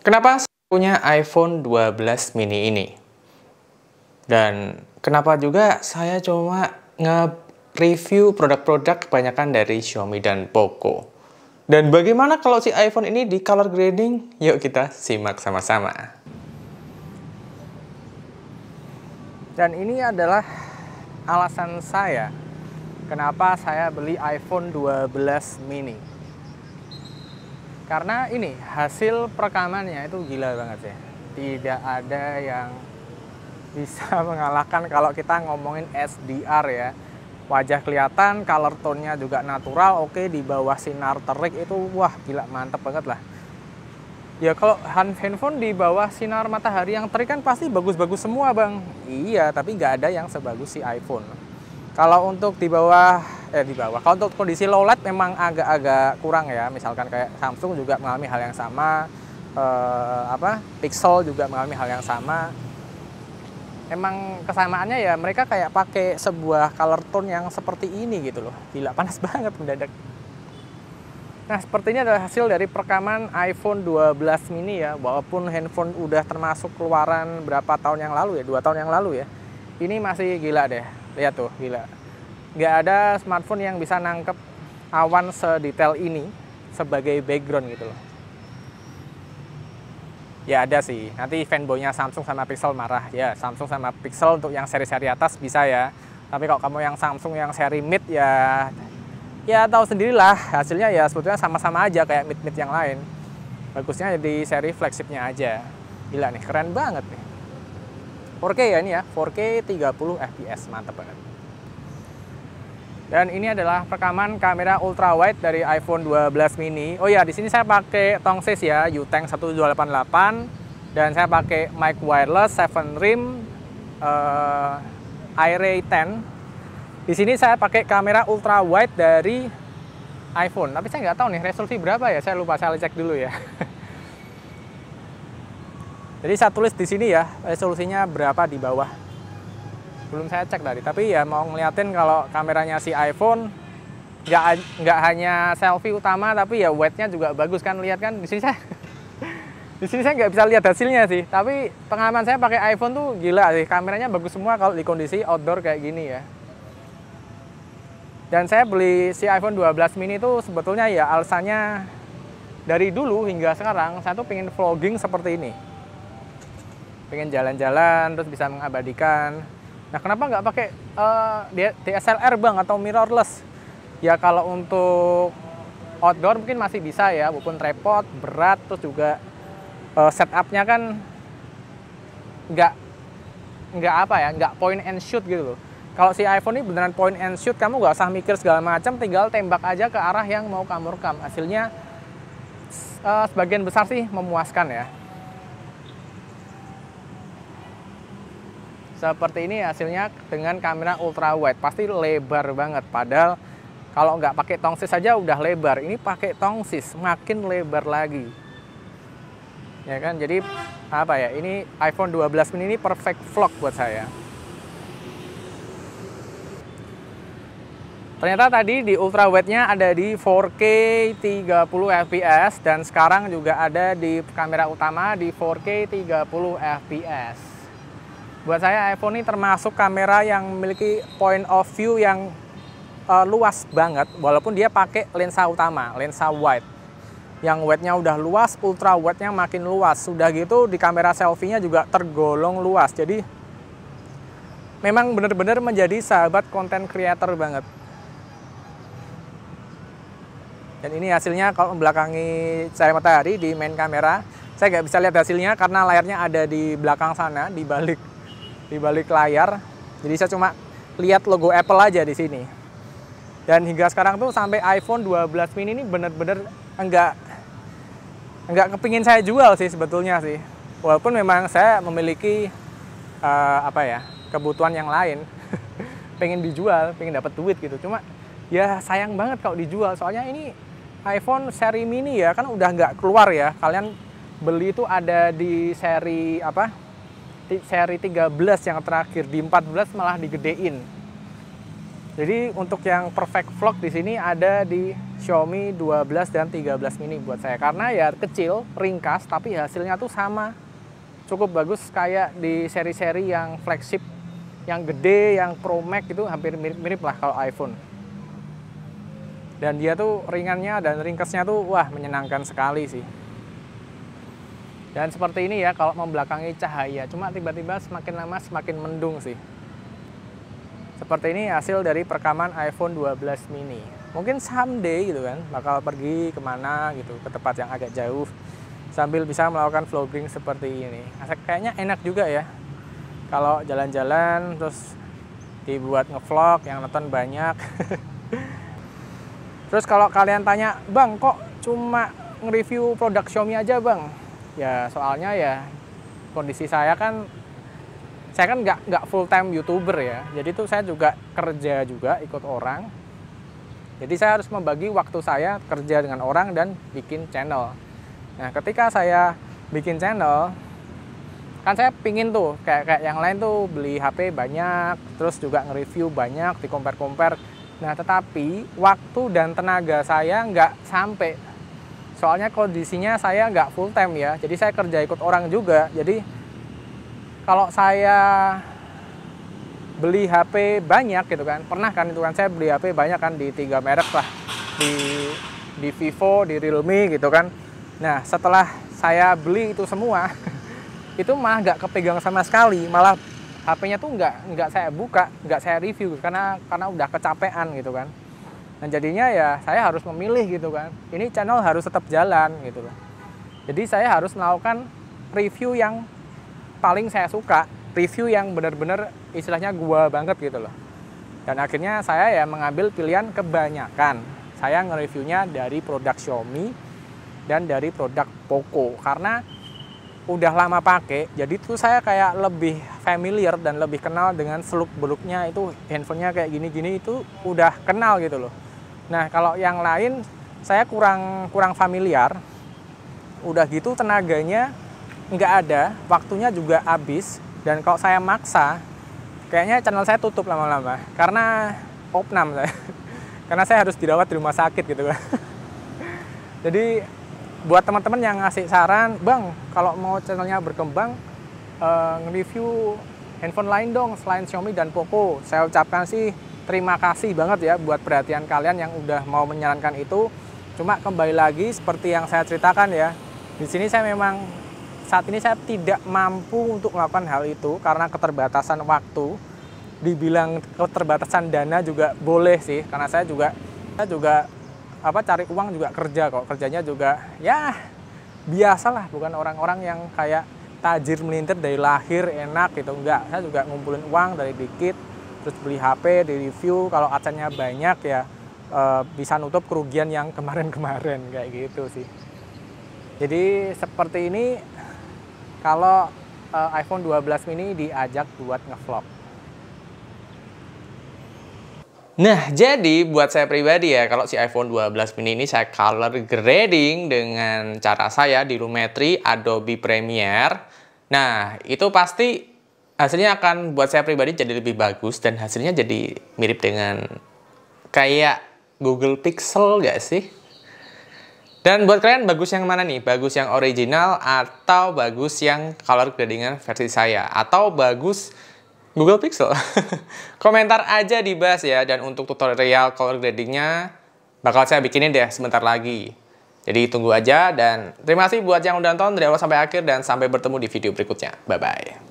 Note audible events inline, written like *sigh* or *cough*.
Kenapa saya punya iPhone 12 mini ini? Dan kenapa juga saya cuma nge-review produk-produk kebanyakan dari Xiaomi dan Poco? Dan bagaimana kalau si iPhone ini di color grading? Yuk kita simak sama-sama. Dan ini adalah alasan saya kenapa saya beli iPhone 12 mini. Karena ini hasil perekamannya itu gila banget ya. Tidak ada yang bisa *laughs* mengalahkan kalau kita ngomongin SDR ya. Wajah kelihatan, color tone-nya juga natural, oke di bawah sinar terik itu wah gila mantep banget lah. Ya kalau handphone di bawah sinar matahari yang terik kan pasti bagus-bagus semua bang. Iya, tapi nggak ada yang sebagus si iPhone. Kalau untuk di bawah eh, di bawah. Kalau untuk kondisi low light memang agak-agak kurang ya. Misalkan kayak Samsung juga mengalami hal yang sama, eh, apa Pixel juga mengalami hal yang sama. Emang kesamaannya ya mereka kayak pakai sebuah color tone yang seperti ini gitu loh. Gila panas *laughs* banget mendadak. Nah, sepertinya adalah hasil dari perekaman iPhone 12 mini ya. Walaupun handphone udah termasuk keluaran berapa tahun yang lalu ya, dua tahun yang lalu ya. Ini masih gila deh. Lihat tuh, gila nggak ada smartphone yang bisa nangkep awan sedetail ini sebagai background gitu loh. Ya ada sih, nanti fanboynya Samsung sama Pixel marah. Ya Samsung sama Pixel untuk yang seri-seri atas bisa ya. Tapi kalau kamu yang Samsung yang seri mid ya ya tahu sendirilah hasilnya ya sebetulnya sama-sama aja kayak mid-mid yang lain. Bagusnya jadi seri flagshipnya aja. Gila nih, keren banget nih. 4K ya ini ya, 4K 30 fps, mantap banget. Dan ini adalah rekaman kamera ultra wide dari iPhone 12 mini. Oh ya, di sini saya pakai Tongsis ya, Yuteng 1288 dan saya pakai mic wireless 7 rim uh, iRay 10. Di sini saya pakai kamera ultra wide dari iPhone, tapi saya nggak tahu nih resolusi berapa ya, saya lupa saya cek dulu ya. *laughs* Jadi saya tulis di sini ya, resolusinya berapa di bawah belum saya cek tadi tapi ya mau ngeliatin kalau kameranya si iPhone nggak nggak hanya selfie utama tapi ya wide-nya juga bagus kan lihat kan di sini saya *laughs* di sini saya nggak bisa lihat hasilnya sih tapi pengalaman saya pakai iPhone tuh gila sih kameranya bagus semua kalau di kondisi outdoor kayak gini ya dan saya beli si iPhone 12 mini itu sebetulnya ya alasannya dari dulu hingga sekarang saya tuh pengen vlogging seperti ini pengen jalan-jalan terus bisa mengabadikan Nah, kenapa nggak pakai uh, eh, DSLR bang atau mirrorless? Ya kalau untuk outdoor mungkin masih bisa ya, walaupun repot berat terus juga uh, setupnya kan nggak nggak apa ya, nggak point and shoot gitu loh. Kalau si iPhone ini beneran point and shoot, kamu nggak usah mikir segala macam, tinggal tembak aja ke arah yang mau kamu rekam. Hasilnya uh, sebagian besar sih memuaskan ya. seperti ini hasilnya dengan kamera ultra wide pasti lebar banget padahal kalau nggak pakai tongsis saja udah lebar ini pakai tongsis makin lebar lagi ya kan jadi apa ya ini iPhone 12 mini ini perfect vlog buat saya Ternyata tadi di ultra nya ada di 4K 30 fps dan sekarang juga ada di kamera utama di 4K 30 fps buat saya iPhone ini termasuk kamera yang memiliki point of view yang uh, luas banget walaupun dia pakai lensa utama, lensa wide. Yang wide-nya udah luas, ultra wide-nya makin luas. Sudah gitu di kamera selfie-nya juga tergolong luas. Jadi memang benar-benar menjadi sahabat konten creator banget. Dan ini hasilnya kalau membelakangi cahaya matahari di main kamera, saya nggak bisa lihat hasilnya karena layarnya ada di belakang sana, di balik di balik layar. Jadi saya cuma lihat logo Apple aja di sini. Dan hingga sekarang tuh sampai iPhone 12 mini ini bener-bener enggak enggak kepingin saya jual sih sebetulnya sih. Walaupun memang saya memiliki uh, apa ya kebutuhan yang lain, *laughs* pengen dijual, pengen dapat duit gitu. Cuma ya sayang banget kalau dijual. Soalnya ini iPhone seri mini ya kan udah nggak keluar ya. Kalian beli itu ada di seri apa? seri 13 yang terakhir di 14 malah digedein jadi untuk yang perfect vlog di sini ada di Xiaomi 12 dan 13 mini buat saya karena ya kecil ringkas tapi hasilnya tuh sama cukup bagus kayak di seri-seri yang flagship yang gede yang Pro Max itu hampir mirip-mirip lah kalau iPhone dan dia tuh ringannya dan ringkasnya tuh wah menyenangkan sekali sih dan seperti ini ya kalau membelakangi cahaya, cuma tiba-tiba semakin lama semakin mendung sih. Seperti ini hasil dari perekaman iPhone 12 mini. Mungkin someday gitu kan, bakal pergi kemana gitu, ke tempat yang agak jauh. Sambil bisa melakukan vlogging seperti ini. Kayaknya enak juga ya. Kalau jalan-jalan terus dibuat ngevlog yang nonton banyak. *laughs* terus kalau kalian tanya, "Bang, kok cuma nge-review produk Xiaomi aja, Bang?" ya soalnya ya kondisi saya kan saya kan nggak nggak full time youtuber ya jadi tuh saya juga kerja juga ikut orang jadi saya harus membagi waktu saya kerja dengan orang dan bikin channel nah ketika saya bikin channel kan saya pingin tuh kayak kayak yang lain tuh beli HP banyak terus juga nge-review banyak di compare compare nah tetapi waktu dan tenaga saya nggak sampai Soalnya kondisinya saya nggak full time ya, jadi saya kerja ikut orang juga. Jadi kalau saya beli HP banyak gitu kan, pernah kan itu kan saya beli HP banyak kan di tiga merek lah, di di Vivo, di Realme gitu kan. Nah setelah saya beli itu semua, *laughs* itu mah nggak kepegang sama sekali, malah HP-nya tuh nggak nggak saya buka, nggak saya review karena karena udah kecapean gitu kan Nah jadinya ya saya harus memilih gitu kan. Ini channel harus tetap jalan gitu loh. Jadi saya harus melakukan review yang paling saya suka, review yang benar-benar istilahnya gua banget gitu loh. Dan akhirnya saya ya mengambil pilihan kebanyakan. Saya nge-reviewnya dari produk Xiaomi dan dari produk Poco karena udah lama pakai jadi tuh saya kayak lebih familiar dan lebih kenal dengan seluk beluknya itu handphonenya kayak gini gini itu udah kenal gitu loh Nah, kalau yang lain saya kurang kurang familiar. Udah gitu tenaganya nggak ada, waktunya juga habis dan kalau saya maksa kayaknya channel saya tutup lama-lama karena opnam saya. *laughs* karena saya harus dirawat di rumah sakit gitu kan. *laughs* Jadi buat teman-teman yang ngasih saran, "Bang, kalau mau channelnya berkembang eh, nge-review handphone lain dong selain Xiaomi dan Poco." Saya ucapkan sih terima kasih banget ya buat perhatian kalian yang udah mau menyarankan itu. Cuma kembali lagi seperti yang saya ceritakan ya, di sini saya memang saat ini saya tidak mampu untuk melakukan hal itu karena keterbatasan waktu. Dibilang keterbatasan dana juga boleh sih, karena saya juga saya juga apa cari uang juga kerja kok kerjanya juga ya biasalah bukan orang-orang yang kayak tajir melintir dari lahir enak gitu enggak saya juga ngumpulin uang dari dikit terus beli HP di review kalau adsennya banyak ya e, bisa nutup kerugian yang *laughs* kemarin-kemarin kayak gitu sih jadi seperti ini kalau e, iPhone 12 mini diajak buat ngevlog Nah, jadi buat saya pribadi ya, kalau si iPhone 12 mini ini saya color grading dengan cara saya di Lumetri Adobe Premiere. Nah, itu pasti hasilnya akan buat saya pribadi jadi lebih bagus dan hasilnya jadi mirip dengan kayak Google Pixel gak sih? Dan buat kalian bagus yang mana nih? Bagus yang original atau bagus yang color gradingan versi saya? Atau bagus Google Pixel? *laughs* Komentar aja di bahas ya. Dan untuk tutorial color gradingnya bakal saya bikinin deh sebentar lagi. Jadi tunggu aja dan terima kasih buat yang udah nonton dari awal sampai akhir dan sampai bertemu di video berikutnya. Bye-bye.